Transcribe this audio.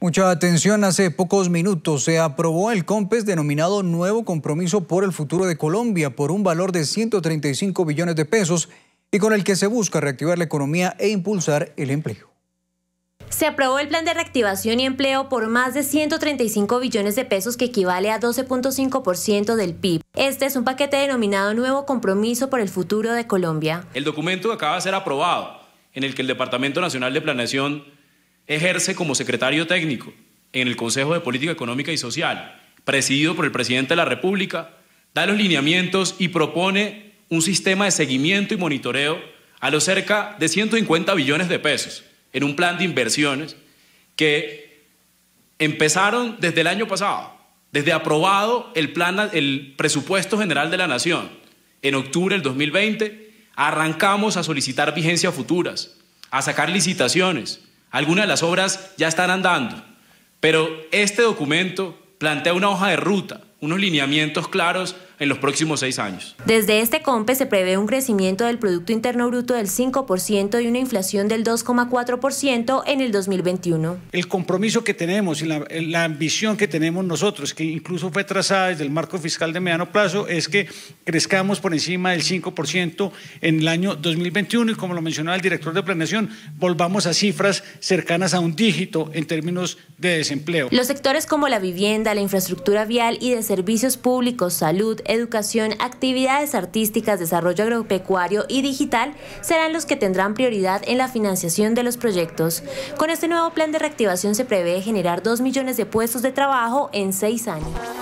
Mucha atención, hace pocos minutos se aprobó el COMPES denominado Nuevo Compromiso por el Futuro de Colombia por un valor de 135 billones de pesos y con el que se busca reactivar la economía e impulsar el empleo. Se aprobó el plan de reactivación y empleo por más de 135 billones de pesos que equivale a 12.5% del PIB. Este es un paquete denominado Nuevo Compromiso por el Futuro de Colombia. El documento acaba de ser aprobado, en el que el Departamento Nacional de Planeación ejerce como secretario técnico en el Consejo de Política Económica y Social, presidido por el presidente de la República, da los lineamientos y propone un sistema de seguimiento y monitoreo a los cerca de 150 billones de pesos en un plan de inversiones que empezaron desde el año pasado, desde aprobado el, plan, presupuesto general de la Nación en octubre del 2020, arrancamos a solicitar vigencias futuras, a sacar licitaciones, algunas de las obras ya están andando, pero este documento plantea una hoja de ruta, unos lineamientos claros en los próximos seis años. Desde este COMPE se prevé un crecimiento del Producto Interno Bruto del 5% y una inflación del 2,4% en el 2021. El compromiso que tenemos y la, la ambición que tenemos nosotros, que incluso fue trazada desde el marco fiscal de mediano plazo, es que crezcamos por encima del 5% en el año 2021 y como lo mencionaba el director de planeación, volvamos a cifras cercanas a un dígito en términos de desempleo. Los sectores como la vivienda, la infraestructura vial y de servicios públicos, salud, educación, actividades artísticas, desarrollo agropecuario y digital serán los que tendrán prioridad en la financiación de los proyectos. Con este nuevo plan de reactivación se prevé generar 2 millones de puestos de trabajo en seis años.